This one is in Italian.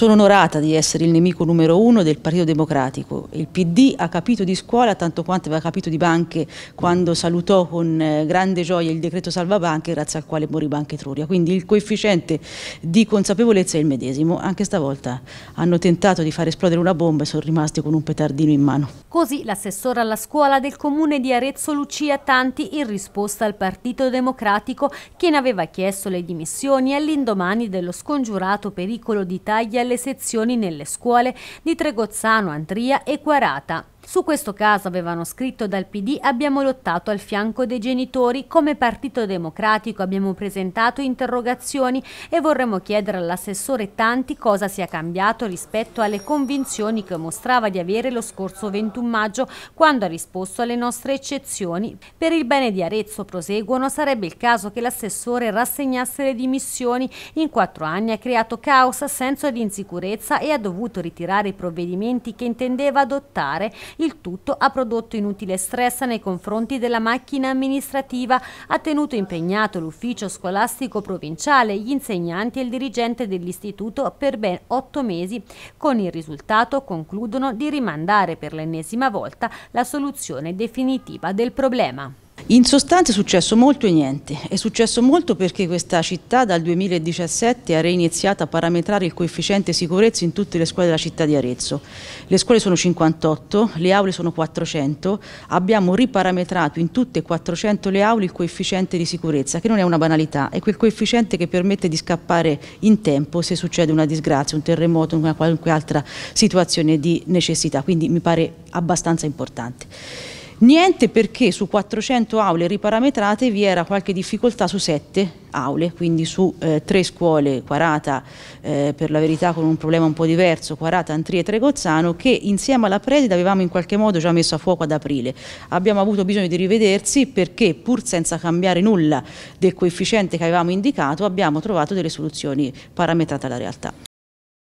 Sono onorata di essere il nemico numero uno del Partito Democratico. Il PD ha capito di scuola tanto quanto aveva capito di banche quando salutò con eh, grande gioia il decreto salva banche grazie al quale morì Banca Etruria. Quindi il coefficiente di consapevolezza è il medesimo. Anche stavolta hanno tentato di far esplodere una bomba e sono rimasti con un petardino in mano. Così l'assessore alla scuola del comune di Arezzo Lucia Tanti in risposta al Partito Democratico che ne aveva chiesto le dimissioni all'indomani dello scongiurato pericolo di tagli alle delle sezioni nelle scuole di Tregozzano, Antria e Quarata. Su questo caso avevano scritto dal PD abbiamo lottato al fianco dei genitori, come Partito Democratico abbiamo presentato interrogazioni e vorremmo chiedere all'assessore Tanti cosa sia cambiato rispetto alle convinzioni che mostrava di avere lo scorso 21 maggio quando ha risposto alle nostre eccezioni. Per il bene di Arezzo, proseguono, sarebbe il caso che l'assessore rassegnasse le dimissioni. In quattro anni ha creato caos, senso di insicurezza e ha dovuto ritirare i provvedimenti che intendeva adottare. Il tutto ha prodotto inutile stress nei confronti della macchina amministrativa, ha tenuto impegnato l'ufficio scolastico provinciale, gli insegnanti e il dirigente dell'istituto per ben otto mesi, con il risultato, concludono, di rimandare per l'ennesima volta la soluzione definitiva del problema. In sostanza è successo molto e niente, è successo molto perché questa città dal 2017 ha reiniziato a parametrare il coefficiente sicurezza in tutte le scuole della città di Arezzo. Le scuole sono 58, le aule sono 400, abbiamo riparametrato in tutte e 400 le aule il coefficiente di sicurezza, che non è una banalità, è quel coefficiente che permette di scappare in tempo se succede una disgrazia, un terremoto, una qualunque altra situazione di necessità, quindi mi pare abbastanza importante. Niente perché su 400 aule riparametrate vi era qualche difficoltà su 7 aule, quindi su eh, tre scuole, Quarata eh, per la verità con un problema un po' diverso, Quarata, Antrie e Tregozzano, che insieme alla presida avevamo in qualche modo già messo a fuoco ad aprile. Abbiamo avuto bisogno di rivedersi perché pur senza cambiare nulla del coefficiente che avevamo indicato abbiamo trovato delle soluzioni parametrate alla realtà.